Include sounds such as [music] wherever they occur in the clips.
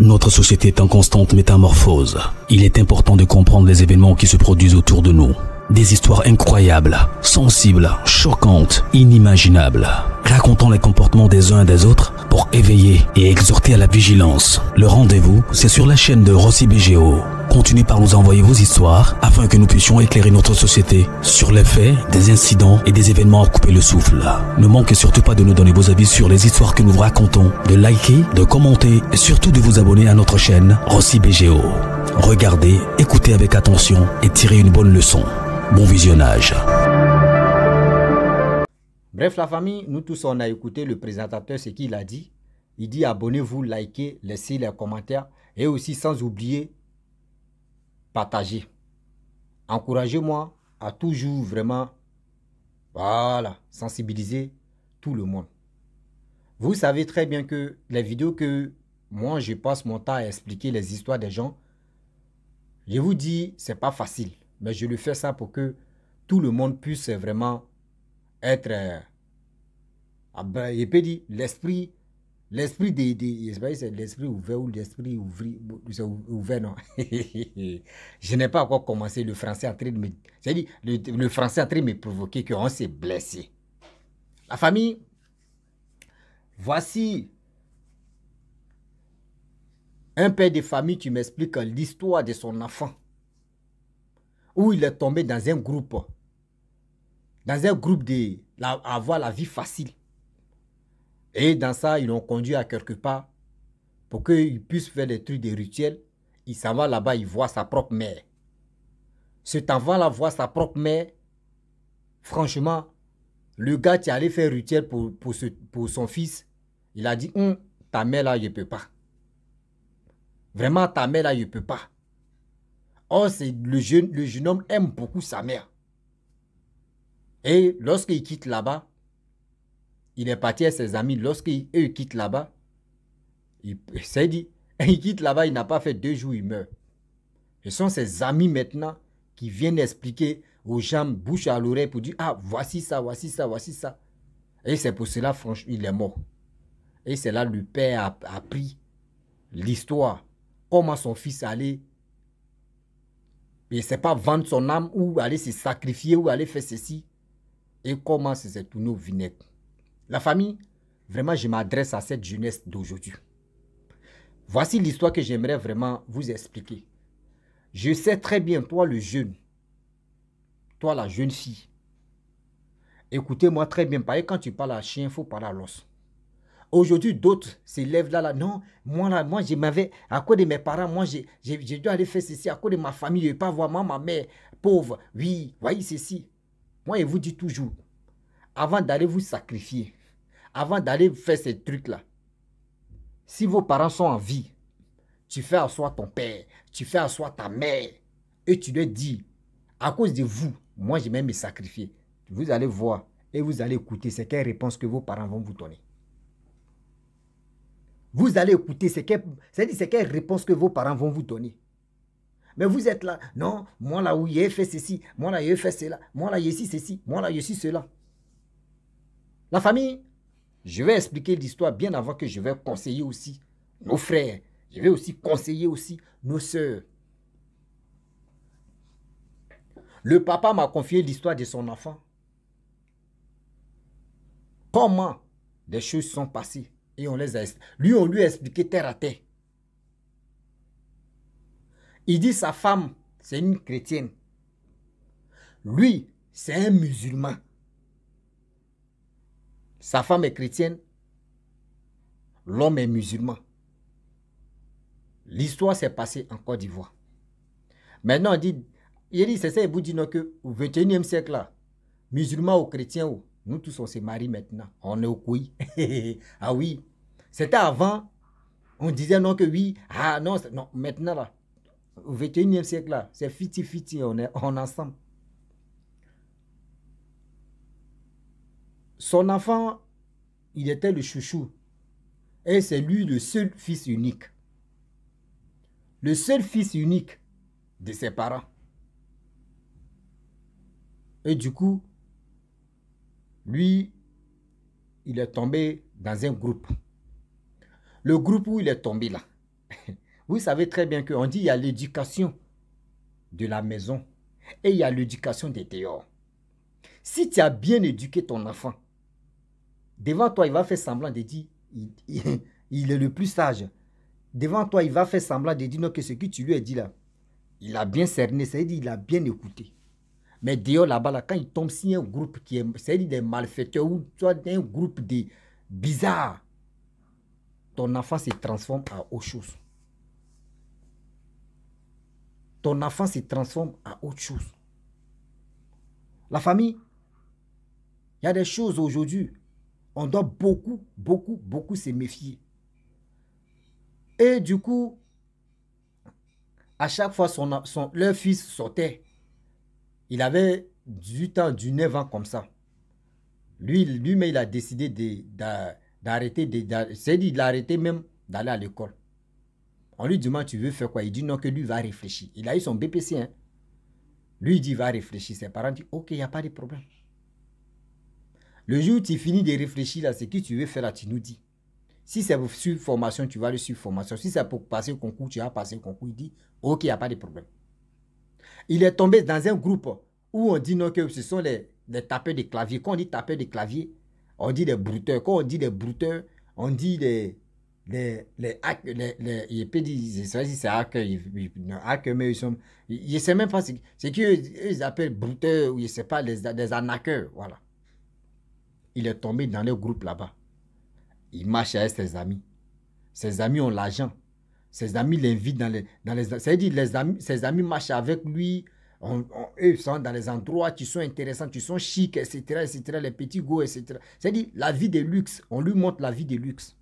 Notre société est en constante métamorphose. Il est important de comprendre les événements qui se produisent autour de nous. Des histoires incroyables, sensibles, choquantes, inimaginables racontant les comportements des uns et des autres pour éveiller et exhorter à la vigilance. Le rendez-vous, c'est sur la chaîne de Rossi BGO. Continuez par nous envoyer vos histoires afin que nous puissions éclairer notre société sur les faits, des incidents et des événements à couper le souffle. Ne manquez surtout pas de nous donner vos avis sur les histoires que nous vous racontons, de liker, de commenter et surtout de vous abonner à notre chaîne Rossi BGO. Regardez, écoutez avec attention et tirez une bonne leçon. Bon visionnage. Bref, la famille, nous tous, on a écouté le présentateur, ce qu'il a dit. Il dit abonnez-vous, likez, laissez les commentaires et aussi sans oublier, partagez. Encouragez-moi à toujours vraiment, voilà, sensibiliser tout le monde. Vous savez très bien que les vidéos que moi je passe mon temps à expliquer les histoires des gens, je vous dis, c'est pas facile, mais je le fais ça pour que tout le monde puisse vraiment être il euh, peut dire l'esprit l'esprit des, c'est l'esprit ouvert ou l'esprit ouvert non [laughs] je n'ai pas encore commencé le français en train de me le, français en train de me provoquer qu'on s'est blessé la famille voici un père de famille tu m'expliques l'histoire de son enfant où il est tombé dans un groupe dans un groupe de avoir la vie facile. Et dans ça, ils l'ont conduit à quelque part pour qu'il puisse faire des trucs, des rituels. Il s'en va là-bas, il voit sa propre mère. Cet enfant-là voit sa propre mère. Franchement, le gars qui allait faire rituel pour, pour, son fils, il a dit, hum, ta mère là, je ne peux pas. Vraiment, ta mère là, je ne peux pas. Or, c'est le jeune, le jeune homme aime beaucoup sa mère. Et lorsqu'il quitte là-bas, il est parti à ses amis. Lorsqu'il quittent là-bas, il s'est dit, [laughs] il quitte là-bas, il n'a pas fait deux jours, il meurt. Ce sont ses amis maintenant qui viennent expliquer aux gens bouche à l'oreille pour dire, ah, voici ça, voici ça, voici ça. Et c'est pour cela, franchement, il est mort. Et c'est là le père a appris l'histoire, comment son fils allait. Et c'est pas vendre son âme ou aller se sacrifier ou aller faire ceci et comment c'est tout nos La famille, vraiment, je m'adresse à cette jeunesse d'aujourd'hui. Voici l'histoire que j'aimerais vraiment vous expliquer. Je sais très bien, toi le jeune, toi la jeune fille, écoutez-moi très bien, pareil, quand tu parles à chien, il faut parler à l'os. Aujourd'hui, d'autres s'élèvent là, là. Non, moi, là, moi, je m'avais, à cause de mes parents, moi, j'ai, dû aller faire ceci, à cause de ma famille, je ne pas voir ma mère, pauvre, oui, voyez ceci. Moi, je vous dis toujours, avant d'aller vous sacrifier, avant d'aller faire ces trucs-là, si vos parents sont en vie, tu fais soi ton père, tu fais soi ta mère, et tu leur dis, à cause de vous, moi, je vais me sacrifier. Vous allez voir et vous allez écouter ce quelle réponse que vos parents vont vous donner. Vous allez écouter c'est quelle, quelle réponse que vos parents vont vous donner. Mais vous êtes là. Non, moi là où j'ai fait ceci, moi là j'ai fait cela, moi là j'ai ici ceci, moi là j'ai fait cela. La famille, je vais expliquer l'histoire bien avant que je vais conseiller aussi nos frères. Je vais aussi conseiller aussi nos sœurs. Le papa m'a confié l'histoire de son enfant. Comment des choses sont passées et on les a lui on lui a expliqué terre à terre. Il dit sa femme, c'est une chrétienne. Lui, c'est un musulman. Sa femme est chrétienne. L'homme est musulman. L'histoire s'est passée en Côte d'Ivoire. Maintenant, on dit, il dit, c'est ça, il vous dit non, que au 21e siècle, là, musulmans ou chrétiens, oh, nous tous, on se marie maintenant. On est au couille. [laughs] ah oui. C'était avant, on disait non que oui. Ah non, non maintenant, là, au 21e siècle là, c'est fiti fiti, on est ensemble. Son enfant, il était le chouchou. Et c'est lui le seul fils unique. Le seul fils unique de ses parents. Et du coup, lui, il est tombé dans un groupe. Le groupe où il est tombé là, [laughs] Vous savez très bien qu'on dit il y a l'éducation de la maison et il y a l'éducation des dehors. Si tu as bien éduqué ton enfant, devant toi, il va faire semblant de dire il, [laughs] est le plus sage. Devant toi, il va faire semblant de dire que ce que tu lui as dit là, il a bien cerné, c'est-à-dire il a bien écouté. Mais dehors là-bas, là, quand il tombe sur un groupe qui est, c'est-à-dire des malfaiteurs ou un groupe de bizarres, ton enfant se transforme en autre chose ton enfant se transforme en autre chose. La famille, il y a des choses aujourd'hui, on doit beaucoup, beaucoup, beaucoup se méfier. Et du coup, à chaque fois, son, leur fils sortait. Il avait 18 ans, 19 ans comme ça. Lui, lui mais il a décidé d'arrêter, de, c'est il même d'aller à l'école. On lui demande, tu veux faire quoi Il dit non, que lui va réfléchir. Il a eu son BPC. Hein. Lui, il dit, va réfléchir. Ses parents disent, ok, il n'y a pas de problème. Le jour où tu finis de réfléchir là ce que tu veux faire, là, tu nous dis. Si c'est pour suivre formation, tu vas le suivre formation. Si c'est pour passer au concours, tu vas passer au concours. Il dit, ok, il n'y a pas de problème. Il est tombé dans un groupe où on dit non que ce sont les, tapeurs de clavier. Quand on dit tapeurs de clavier, on dit des brouteurs. Quand on dit des brouteurs, on dit des, les, les, les, les, c'est hacker ils, mais ils sont, ils, ne savent même pas, c'est qu'ils appellent brouteurs, ou je sais pas, des, des arnaqueurs, voilà. Il est tombé dans le groupe là-bas. Il marche avec ses amis. Ses amis ont l'argent. Ses amis l'invitent dans les, dans les, c'est-à-dire les amis, ses amis marchent avec lui, eux sont dans les endroits qui sont intéressants, qui sont chics, etc., etc., les petits go, etc. C'est-à-dire la vie de luxe, on lui montre la vie de luxe.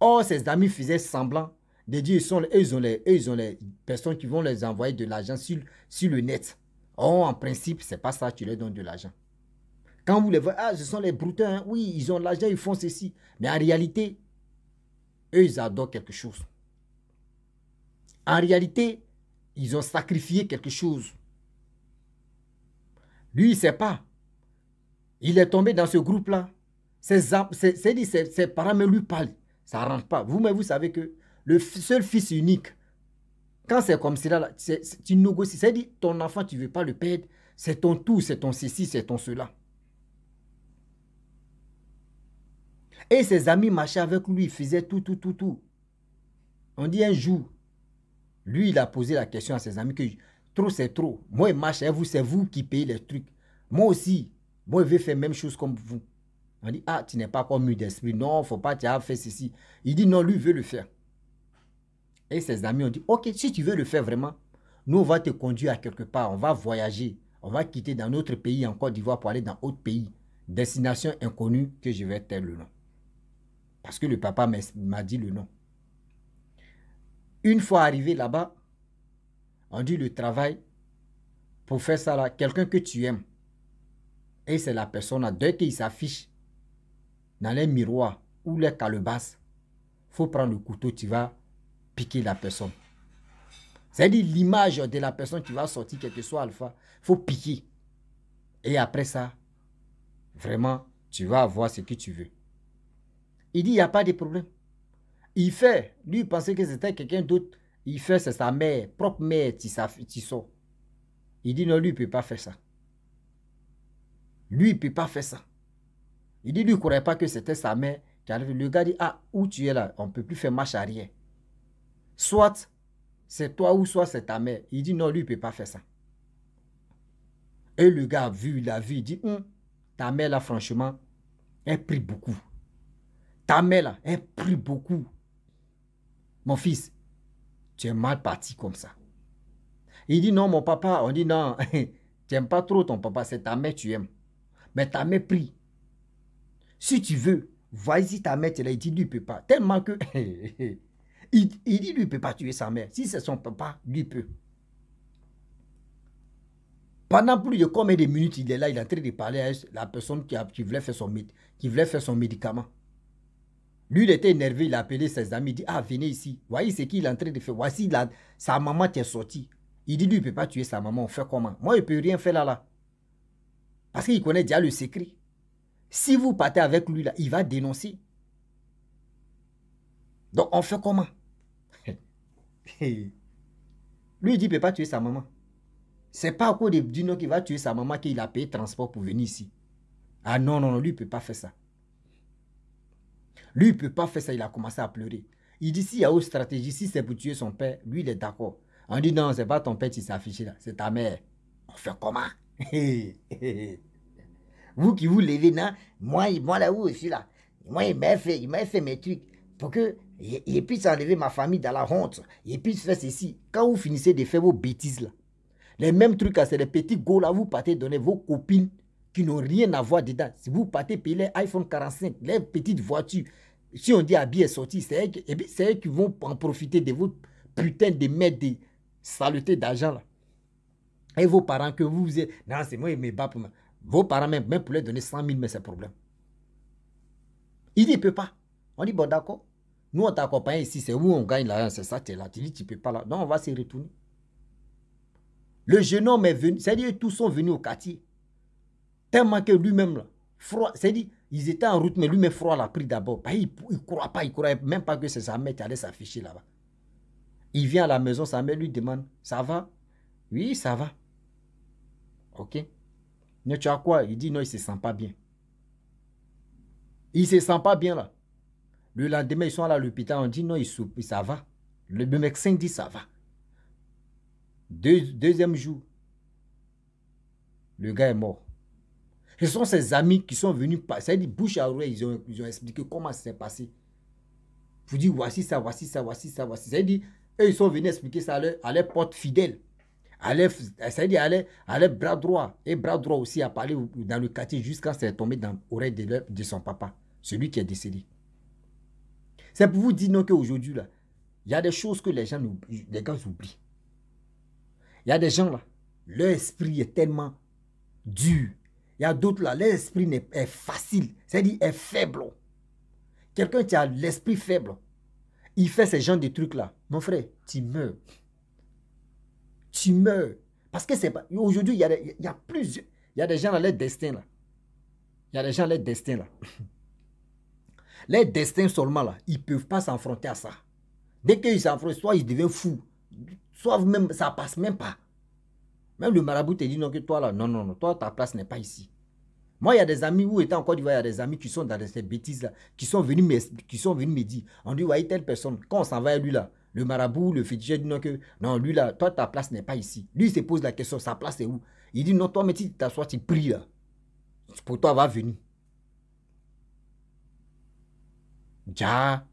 Oh, ses amis faisaient semblant de dire ils, sont, ils, ont les, personnes qui vont les envoyer de l'argent sur, sur le net. Oh, en principe, c'est pas ça, tu leur donnes de l'argent. Quand vous les voyez, ah, ce sont les broutins, hein. oui, ils ont l'argent, ils font ceci. Mais en réalité, eux, ils adorent quelque chose. En réalité, ils ont sacrifié quelque chose. Lui, il ne sait pas. Il est tombé dans ce groupe-là. Ses, ses, ses, ses parents lui parlent. Ça ne rentre pas. Vous-même, vous savez que le seul fils unique, quand c'est comme cela, tu négocies. cest dit ton enfant, tu ne veux pas le perdre. C'est ton tout, c'est ton ceci, c'est ton cela. Et ses amis marchaient avec lui, faisaient tout, tout, tout, tout. On dit un jour, lui, il a posé la question à ses amis que trop, c'est trop. Moi, il marche vous, c'est vous qui payez les trucs. Moi aussi, moi, je vais faire la même chose comme vous. On dit, ah, tu n'es pas comme eu d'esprit. Non, faut pas, tu as fait ceci. Il dit, non, lui veut le faire. Et ses amis ont dit, ok, si tu veux le faire vraiment, nous, on va te conduire à quelque part. On va voyager. On va quitter dans notre pays, en Côte d'Ivoire, pour aller dans autre pays. Destination inconnue que je vais taire le nom. Parce que le papa m'a dit le nom. Une fois arrivé là-bas, on dit le travail pour faire ça là, quelqu'un que tu aimes. Et c'est la personne, dès qu'il s'affiche, dans les miroirs ou les calebasses, faut prendre le couteau, tu vas piquer la personne. C'est-à-dire l'image de la personne qui va sortir, quelque que soit alpha, faut piquer. Et après ça, vraiment, tu vas avoir ce que tu veux. Il dit, il n'y a pas de problème. Il fait, lui, il pensait que c'était quelqu'un d'autre. Il fait, c'est sa mère, propre mère, sors. Il dit, non, lui, il ne peut pas faire ça. Lui, il ne peut pas faire ça. Il dit, lui, il ne croyait pas que c'était sa mère qui arrive. Le gars dit, ah, où tu es là On ne peut plus faire marche arrière. Soit c'est toi ou soit c'est ta mère. Il dit, non, lui, il ne peut pas faire ça. Et le gars vu, la a il dit, hum, ta mère là, franchement, elle prie beaucoup. Ta mère là, elle prie beaucoup. Mon fils, tu es mal parti comme ça. Il dit, non, mon papa, on dit, non, [laughs] tu n'aimes pas trop ton papa, c'est ta mère tu aimes. Mais ta mère prie. Si tu veux, vas-y ta mère, [laughs] il dit, lui, peut pas. Tellement que, il, dit, lui, il peut pas tuer sa mère. Si c'est son papa, lui peut. Pendant plus de combien de minutes il est là, il est en train de parler à la personne qui, qui, voulait, faire son, médicament. Lui, il était énervé, il a appelé ses amis, il dit, ah, venez ici. Voyez ce qu'il est en train de faire. Voici, sa maman tient sortie. Il dit, lui, il ne peut pas tuer sa maman, on fait comment Moi, il ne peux rien faire là-là. Parce qu'il connaît déjà le secret. Si vous partez avec lui, là, il va dénoncer. Donc, on fait comment [laughs] Lui, dit, il ne peut pas tuer sa maman. C'est pas à cause de Dino qui va tuer sa maman qu'il a payé transport pour venir ici. Ah non, non, non, lui, ne peut pas faire ça. Lui, il ne peut pas faire ça. Il a commencé à pleurer. Il dit, s'il y a une stratégie, si c'est pour tuer son père, lui, il est d'accord. On dit, non, n'est pas ton père qui s'est là, c'est ta mère. On fait comment [laughs] vous qui vous levez là, moi, moi là-haut aussi là. Moi, il m'a fait, il m'a mes trucs pour que il, puisse enlever ma famille dans la honte. Il puisse faire ceci. Quand vous finissez de faire vos bêtises là, les mêmes trucs c'est les petits go là, vous partez donner vos copines qui n'ont rien à voir dedans. Si vous partez payer les iPhone 45, les petites voitures, si on dit habillé est sorti, eh c'est eux qui vont en profiter de votre putain de mettre des saleté d'argent là. Et vos parents que vous, vous êtes, non, c'est moi, il me bat pour moi. Vos parents, même, pour leur donner 100 000, mais c'est problème. Il ne peut pas. On dit, bon, d'accord. Nous, on t'accompagne ici, c'est où on gagne c'est ça, tu es là. Tu dis, tu ne peux pas là. Non, on va se retourner. Le jeune homme est venu, c'est-à-dire, tous sont venus au quartier. Tellement que lui-même, là, froid, c'est-à-dire, ils étaient en route, mais lui-même, froid l'a pris d'abord. Bah, il ne croit pas, il ne croit même pas que c'est sa mère qui allait s'afficher là-bas. Il vient à la maison, sa mère lui demande, ça va Oui, ça va. OK il dit non, il ne se sent pas bien. Il ne se sent pas bien là. Le lendemain, ils sont allés à l'hôpital, on dit non, il ça va. Le, médecin dit ça va. deuxième jour, le gars est mort. Ce sont ses amis qui sont venus, ça dit dit, bouche à oreille, ils ont, expliqué comment ça s'est passé. pour dire voici ça, voici ça, voici ça, voici ça. eux, ils sont venus expliquer ça à leurs à fidèles. fidèle. Allez, c'est-à-dire allez bras droit et bras droit aussi à parler dans le quartier jusqu'à tomber tombé dans l'oreille de, de, son papa, celui qui est décédé. C'est pour vous dire non qu'aujourd'hui, là, il y a des choses que les gens, les oublient. Il y a des gens là, leur esprit est tellement dur. Il y a d'autres là, leur esprit est, facile, c'est-à-dire est faible. Quelqu'un qui a l'esprit faible, il fait ce genre de trucs là. Mon frère, tu meurs tu meurs. Parce que c'est pas. Aujourd'hui, il y, a plusieurs. Il y a des gens dans leur destin là. Il y a des gens leur destin là. [laughs] Les destin seulement là, ils ne peuvent pas s'enfronter à ça. Dès qu'ils s'affrontent, soit ils deviennent fous, soit même, ça ne passe même pas. Même le marabout te dit non que toi là, non, non, non, toi ta place n'est pas ici. Moi, il y a des amis où étant encore il y a des amis qui sont dans ces bêtises là, qui sont venus me, qui sont venus me dire, on dit, voyez telle personne, quand on s'en va à lui là, le marabout, le féticheur dit non que non, lui là, toi ta place n'est pas ici. Lui il se pose la question, sa place est où Il dit non, toi mais si tu t'assois, tu pries là. Pour toi va venir. Ja.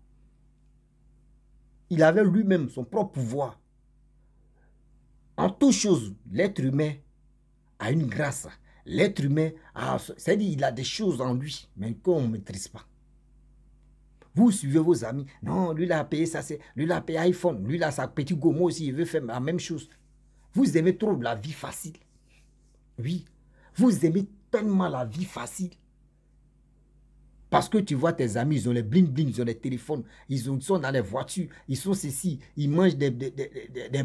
Il avait lui-même son propre pouvoir. En toute chose, l'être humain a une grâce. L'être humain a, c'est-à-dire il a des choses en lui, mais qu'on ne maîtrise pas. Vous suivez vos amis. Non, lui, il a payé ça, c'est. Lui, il a payé iPhone. Lui, il a sa petite gomme aussi. Il veut faire la même chose. Vous aimez trop la vie facile. Oui. Vous aimez tellement la vie facile. Parce que tu vois tes amis, ils ont les bling-bling, ils ont les téléphones, ils, ont, sont dans les voitures, ils sont ceci, ils mangent des,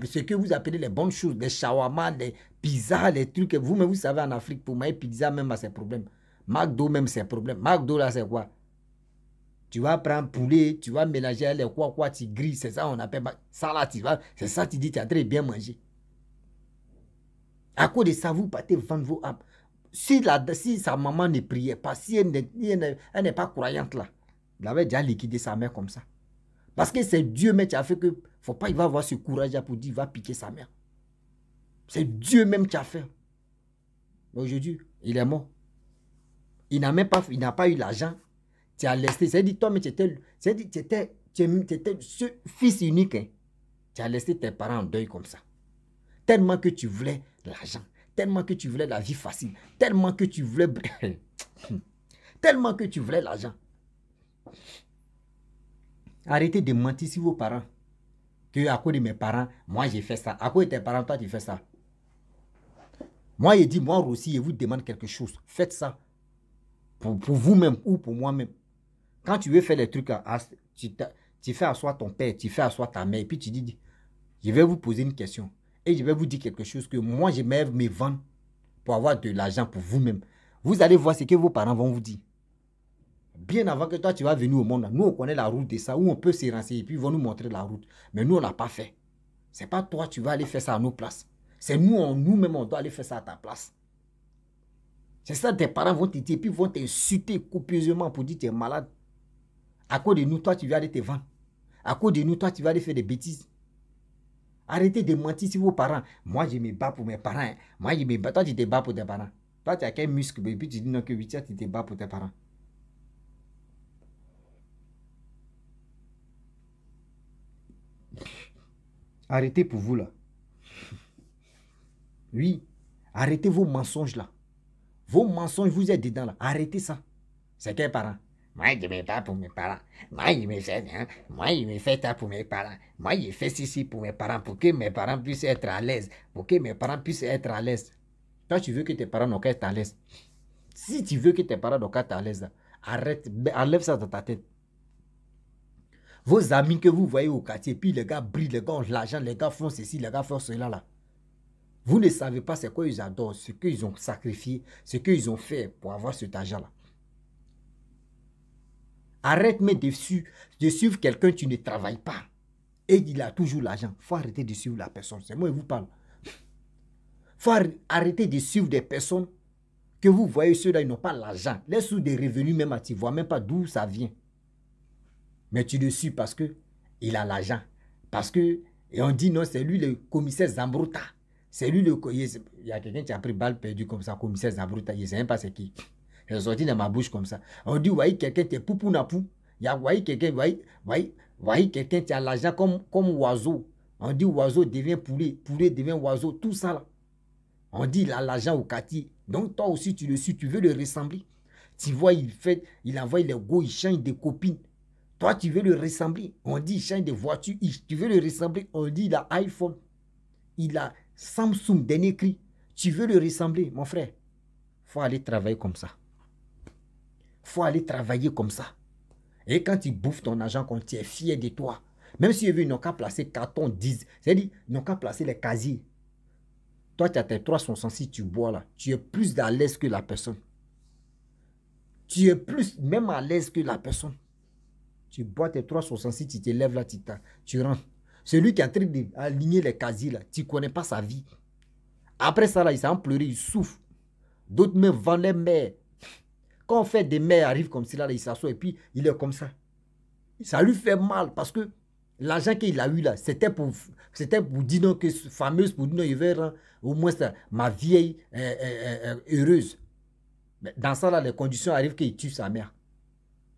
ce que vous appelez les bonnes choses, des shawarma, des pizzas, les trucs. Vous, mais vous savez, en Afrique, pour manger pizza, même, c'est problème. McDo, même, c'est problème. McDo, là, c'est quoi tu vas prendre poulet, tu vas mélanger les quoi quoi, tu grilles, c'est ça on appelle ça là, tu c'est ça tu dis, tu as très bien mangé. À cause de ça, vous partez vendre vos Si, sa maman ne priait pas, si elle n'est pas croyante là, il avait déjà liquidé sa mère comme ça. Parce que c'est Dieu, même qui a fait que, faut pas, il va avoir ce courage là pour dire, il va piquer sa mère. C'est Dieu même qui a fait. Aujourd'hui, il est mort. Il n'a même pas, il n'a pas eu l'argent tu as laissé, cest à toi mais tu étais, ce fils unique. Hein. Tu as laissé tes parents en deuil comme ça. Tellement que tu voulais l'argent, tellement que tu voulais la vie facile, tellement que tu voulais. [coughs] tellement que tu voulais l'argent. Arrêtez de mentir sur vos parents. Que à cause de mes parents, moi j'ai fait ça. À cause de tes parents, toi tu fais ça. Moi, je dis, moi aussi, je vous demande quelque chose. Faites ça. Pour, pour vous-même ou pour moi-même. Quand tu veux faire les trucs, ah, tu, tu fais soi ton père, tu fais à soi ta mère, et puis tu dis, je vais vous poser une question. Et je vais vous dire quelque chose que moi, je me vendre pour avoir de l'argent pour vous-même. Vous allez voir ce que vos parents vont vous dire. Bien avant que toi, tu vas venir au monde, nous, on connaît la route de ça, où on peut se et puis ils vont nous montrer la route. Mais nous, on ne l'a pas fait. C'est pas toi, tu vas aller faire ça à nos places. C'est nous, nous-mêmes, on doit aller faire ça à ta place. C'est ça, tes parents vont te dire, puis vont t'insulter copieusement pour dire que tu es malade. À cause de nous, toi, tu vas aller te vendre. À cause de nous, toi, tu vas aller faire des bêtises. Arrêtez de mentir sur vos parents. Moi, je me bats pour mes parents. Hein. Moi, je me bats. Toi, tu te bats pour tes parents. Toi, tu as quel muscle, bébé. tu dis non que 8 tu te bats pour tes parents. [laughs] Arrêtez pour vous, là. [laughs] Oui, arrêtez vos mensonges, là. Vos mensonges, vous êtes dedans, là. Arrêtez ça. C'est qu'un parent moi, je mets pas pour mes parents. Moi, je me fais, Moi, je ça pour mes parents. Moi, je fais ceci pour mes parents, pour que mes parents puissent être à l'aise. Pour que mes parents puissent être à l'aise. Toi, tu veux que tes parents n'ont qu'à à l'aise. Si tu veux que tes parents n'ont qu'à à l'aise, arrête, ben, enlève ça de ta tête. Vos amis que vous voyez au quartier, puis les gars brillent, les gars ont l'argent, les gars font ceci, les gars font cela, là. Vous ne savez pas ce qu'ils adorent, ce qu'ils ont sacrifié, ce qu'ils ont fait pour avoir cet argent-là. Arrête de suivre quelqu'un, tu ne travailles pas. Et il a toujours l'argent. Il faut arrêter de suivre la personne. C'est moi qui vous parle. Il faut arrêter de suivre des personnes que vous voyez, ceux-là, ils n'ont pas l'argent. Les sous des revenus, même, tu ne vois même pas d'où ça vient. Mais tu le suis parce que il a l'argent. Parce que, et on dit non, c'est lui le commissaire Zambruta. C'est lui le. Il y a quelqu'un qui a pris balle perdue comme ça, commissaire Zambruta. Il ne sait même pas c'est qui. Elle sortit dans ma bouche comme ça. On dit, voyez quelqu'un, t'es poupou napou. Voyez quelqu'un, voyez, voyez quelqu'un, t'as l'argent comme, comme oiseau. On dit, oiseau devient poulet, poulet devient oiseau, tout ça là. On dit, il a l'argent au quartier. Donc toi aussi, tu le suis, tu veux le ressembler. Tu vois, il fait, il envoie les go, il change des copines. Toi, tu veux le ressembler. On dit, il change des voitures. tu veux le ressembler. On dit, il a iPhone. Il a Samsung, dernier cri. Tu veux le ressembler, mon frère. faut aller travailler comme ça faut aller travailler comme ça. Et quand tu bouffes ton argent, quand tu es fier de toi. Même si ils n'ont qu'à placer carton 10, c'est-à-dire, ils n'ont placer les casiers. Toi, tu as tes 366, tu bois là. Tu es plus à l'aise que la personne. Tu es plus même à l'aise que la personne. Tu bois tes 366, tu te lèves là, tu, tu rentres. Celui qui est en train d'aligner les casiers là, tu ne connais pas sa vie. Après ça là, il en pleuré, il souffre. D'autres me vendent les mères, quand on fait des mères, arrive comme cela, là, il s'assoit et puis il est comme ça. Ça lui fait mal parce que l'argent qu'il a eu là, c'était pour, c'était pour dire non, que fameux, pour dire non, il veut au moins ma vieille euh, euh, euh, heureuse. dans ça là, les conditions arrivent qu'il tue sa mère.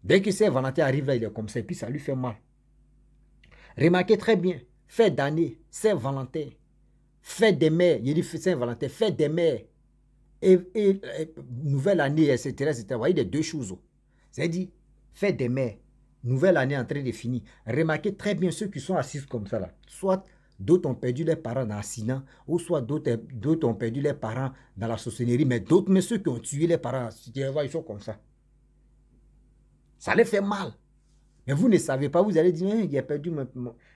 Dès que Saint-Valentin arrive là, il est comme ça et puis ça lui fait mal. Remarquez très bien, fait d'année, Saint-Valentin, Fait des mères, il dit Saint-Valentin, Fait des mères, et, nouvelle année, etc., Vous voyez, les deux choses. C'est-à-dire, faites des mères, nouvelle année en train de finir. Remarquez très bien ceux qui sont assis comme ça, là. Soit d'autres ont perdu leurs parents dans Sinan, ou soit eh, d'autres ont perdu leurs parents dans la saucinerie mais d'autres, mais ceux qui ont tué leurs parents, ils sont comme ça. Ça les fait mal. Mais vous ne savez pas, vous allez dire, il hein, a perdu ma,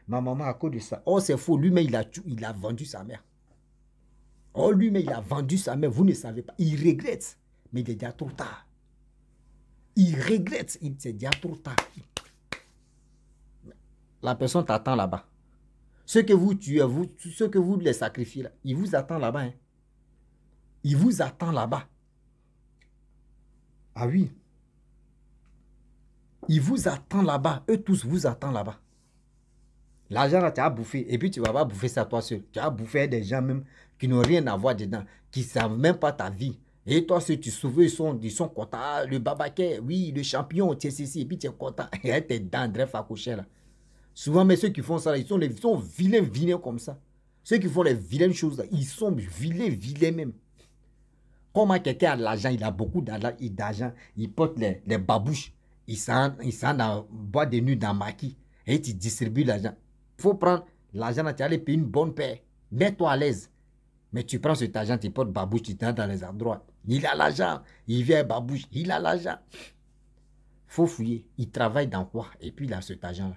maman à cause de ça. Oh, c'est faux, lui mais il a, il a vendu sa mère. Oh lui, mais il a vendu sa mère, vous ne savez pas. Il regrette, mais il est déjà trop tard. Il regrette, il est déjà trop tard. La personne t'attend là-bas. Ceux que vous tuez, vous, ceux que vous les sacrifiez, là, il vous attend là-bas. Hein. Il vous attend là-bas. Ah oui. Il vous attend là-bas. Eux tous vous attendent là-bas. L'argent, là, tu as bouffé. Et puis, tu ne vas pas bouffer ça toi seul. Tu as bouffé des gens même qui n'ont rien à voir dedans, qui ne savent même pas ta vie. Et toi, ceux tu sauves, ils sont, ils sont contents. Ah, le babaquet, oui, le champion, tu ceci, et puis tu es content. Et es dans à coucher Souvent, mais ceux qui font ça, ils sont, ils sont vilains, vilains comme ça. Ceux qui font les vilaines choses, ils sont vilains, vilains même. Comment quelqu'un a l'argent, il a beaucoup d'argent, il porte les, babouches, il s'en boit des nuits dans maquis, et tu distribues l'argent. faut prendre l'argent, tu aller payer une bonne paix. Mets-toi à l'aise. Mais tu prends cet argent, tu portes babouche, tu t'entends dans les endroits. Il a l'argent. Il vient babouche. Il a l'argent. faut fouiller. Il travaille dans quoi Et puis il a cet argent-là.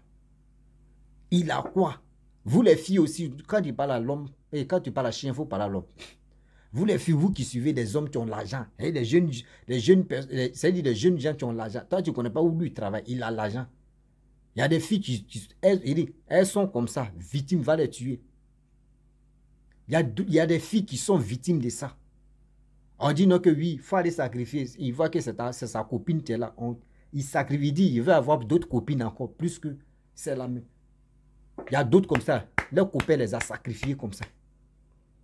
Il a quoi Vous les filles aussi, quand tu parles à l'homme, et quand tu parles à chien, il faut parler à l'homme. Vous les filles, vous qui suivez des hommes qui ont l'argent, et les jeunes, les jeunes, c'est-à-dire des jeunes gens qui ont l'argent. Toi, tu ne connais pas où lui travaille, il a l'argent. Il y a des filles qui, elles, elles, sont comme ça, victimes, va les tuer. Il y, a, des filles qui sont victimes de ça. On dit non que oui, il faut aller sacrifier. Il voit que c'est sa copine qui est là. il sacrifie, il dit, il veut avoir d'autres copines encore, plus que celle-là Il y a d'autres comme ça. Leur copain les a sacrifiés comme ça.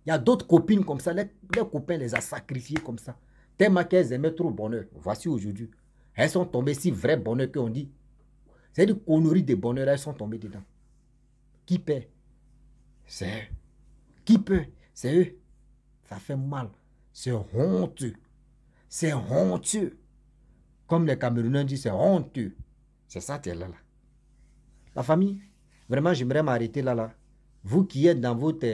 Il y a d'autres copines comme ça. Les, les, copains les a sacrifiés comme ça. Tellement qu'elles aimaient trop le bonheur. Voici aujourd'hui. Elles sont tombées si vrai bonheur qu'on dit. C'est une connerie de bonheur, elles sont tombées dedans. Qui paie C'est qui peut C'est eux. Ça fait mal. C'est honteux. C'est honteux. Comme les Camerounais disent, c'est honteux. C'est ça, t'es là, là. La famille, vraiment, j'aimerais m'arrêter là, là. Vous qui êtes dans votre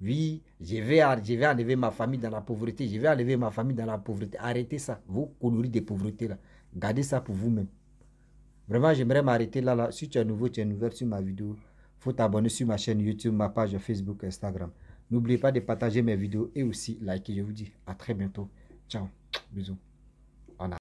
vie, je vais, je vais enlever ma famille dans la pauvreté, je vais enlever ma famille dans la pauvreté. Arrêtez ça, vous, coloris de pauvreté, là. Gardez ça pour vous-même. Vraiment, j'aimerais m'arrêter là, là. Si tu es nouveau, tu es nouvelle sur ma vidéo, faut t'abonner sur ma chaîne YouTube, ma page Facebook, Instagram. N'oubliez pas de partager mes vidéos et aussi liker. Je vous dis à très bientôt. Ciao. Bisous.